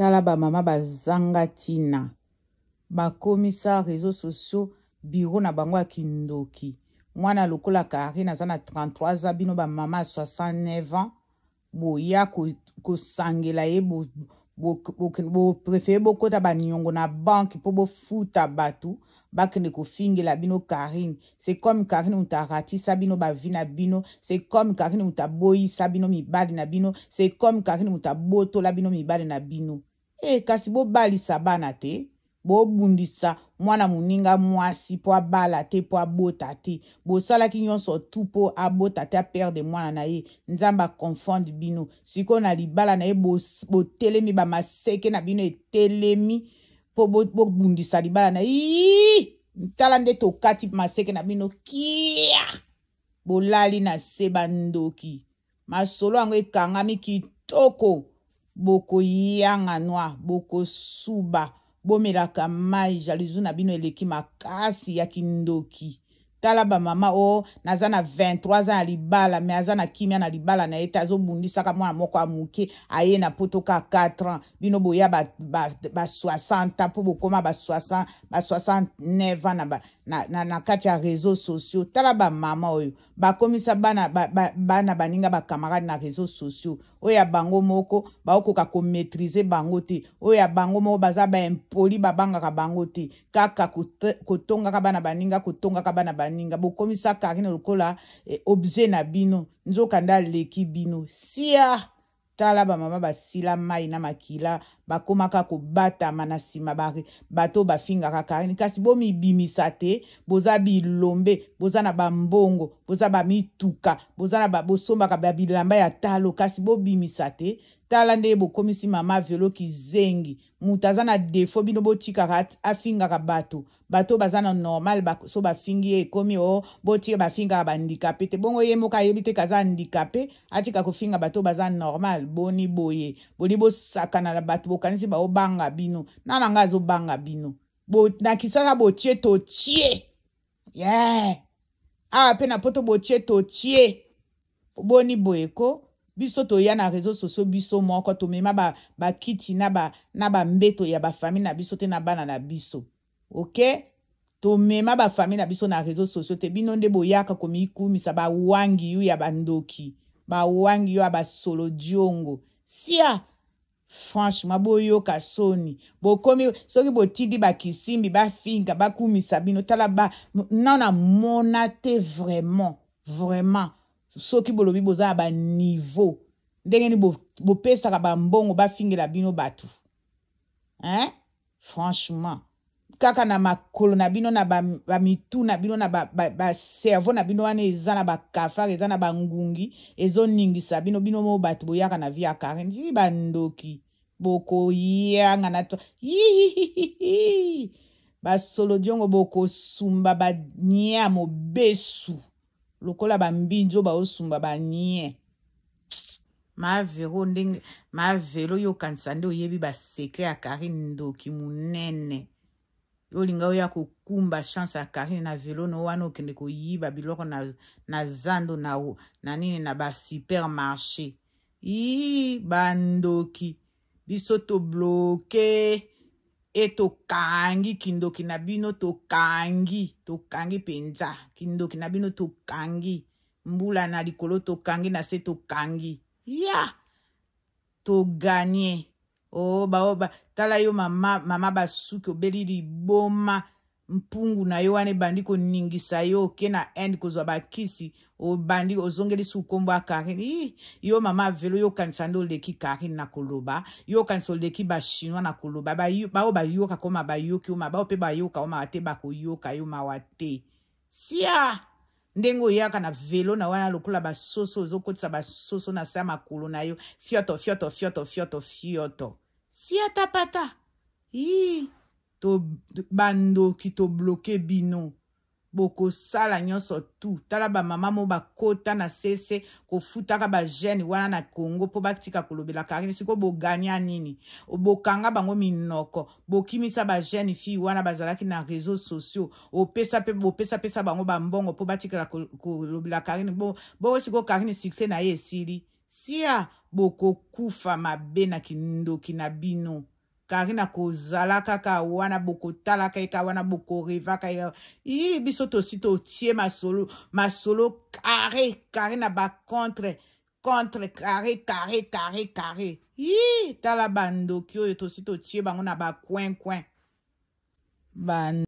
tala bamama bazanga ntina bakomisa réseau sociaux biro na bango ya kindoki mwana lokola karine aza na 33 ans bino bamama ya 69 ans boya kosangela ye boprefere bokɔta baniongo na banke mpo bofuta bato bakende kofingela bino karine se comme karine moto aratisa bino bavi na bino se comme karine moto aboyisa bino mibali na bino se comme karine moto abotola bino mibali na bino e kasi bobalisa bana te bobundisa mwana moninga mwasi mpo abala te mpo abota te bosalaki nyonso tu mpo abota te aperde mwana na ye nzambe aconfonde bino sikoyo na libala na ye botelemi bamaseke na bino etelemi mpo bobundisa libala na ye tala nde tokati maseke na bino kia bolali na se bandoki masolo yango ekangami kitoko bokoyangana bokosuba bomelaka mai jalousie na bino eleki makasi ya kindoki tala bamama oyo naza na 23 za na libala me aza na kimia na libala na ye te azobundisaka mwana moko ya moke aye na potoka 4 ans bino boya ba, ba, ba 60 ans mpo bokóma ba 69 ans na, ba, na, na, na kati ya réseau sociaux tala bamama oyo bakomisa bana baninga ba, ba, ba bakamarade na réseau sociaux oyo ya bango moko baokoka komaîtrise bango te oyo ya bango moko baza baimpoli babangaka bango te kaka kotongaka bana baninga kotongaka bana baninga bokomisa kari na lokola eh, obje na bino nzoka nde aleki bino sia tala bamama basila mai na makila bakomaka kobatama na nsima bato bafingaka karine kasi bomibimisa te boza bilombe boza na bambongo boza bamituka boza na bosombaka babilamba ya talo kasi bobimisa te tala nde bokomisi mama veloki zengi moto aza na defo bino botikaka afingaka bato bato baza na normal so bafingi ye ekomi o botika bafingaka bandikape te bongo ye moko ayebi te kaza ndikape atika kofinga bato baza normal boni boye boli bosakana na bato bokanisi baobanga bino nana ngai azobanga bino nakisaka botie totie ye awa mpe na poto botie totie boni boye ko biso toya na réseau sociaux biso moko tomema bakiti ba, ba na bambeto ba ya bafamile na biso te na bana na biso ok tomema bafamile na biso na réseau sociaux te bino nde boyaka komikumisa bawangi yu ya bandoki bawangi yu ya basolo diongo sia franchement boyoka soni bokomi soki botindi bakisimbi bafinga bakumisa bino tala ba nao namona te vraiment vraiment soki bolobi boza ya baniveau ndenge nini bopesaka bambongo bafingela bino bato hein? franchement kaka na makolo na bino na bamitu ba na bino na baserveau ba, ba na bino wana eza na bakafare eza na bangungi ezoningisa bino bino moo bato boyaka na vi ya kare ndii bandoki bokoyanga na to yihihihihi basolodiongo bokosumba bania mobesu lokola bambinzo baosumba banie mavero ndenge mavelo oyokanisa nde oyebi basekre ya karine ndoki monene olinga oya kokumba chance ya karine na velo no wana okende koyiba biloko na, na zando na, na nini na basupermarché i bandoki biso tobloke e tokangi kindoki na bino tokangi tokangi mpenza kindoki na bino tokangi mbula na likolo tokangi na se tokangi ya toganie o oh, baoba oh, tala yo mama, mama basuki obeli liboma mpungu na yo wana ebandi koningisa yo oke na inde kozwa bakisi obandi ozongelisi ukombo ya karine i yo mama avelo yokanisa nde oleki karine na koloba yokanisa oleki bachinois na koloba bao bayoka koma bayoki yo mabayo mpe bayoka yo mawa te bakoyoka yo mawa te sia ndenge oyaka na velo na wana lokola basoso ozokotisa basoso na se ya makolo na yo fioto fioto fioto fioto fioto sia tapata i tobandoki tobloke bino bokosala nyonso tu tala bamama mo bakota na sese kofutaka bagene wana na kongo mpo batika kolobela karine sikoyo boganya nini bokanga bango minoko bokimisa bagene fille wana bazalaki na réseau sociaux opesa pe bopesapesa bango bambongo mpo batikala kolobela karine boyo sikoyo karine succès na ye esili siya bokokufa mabe na kindoki na bino kari na kozala kaka wana bokotala ka ye ka wana bokoreva ka ye ii biso tosi totie masolo masolo kare kare na bacontre contre carré carré carré carré yi tala bandoki oyo tosi totie bango na bacoincoin ban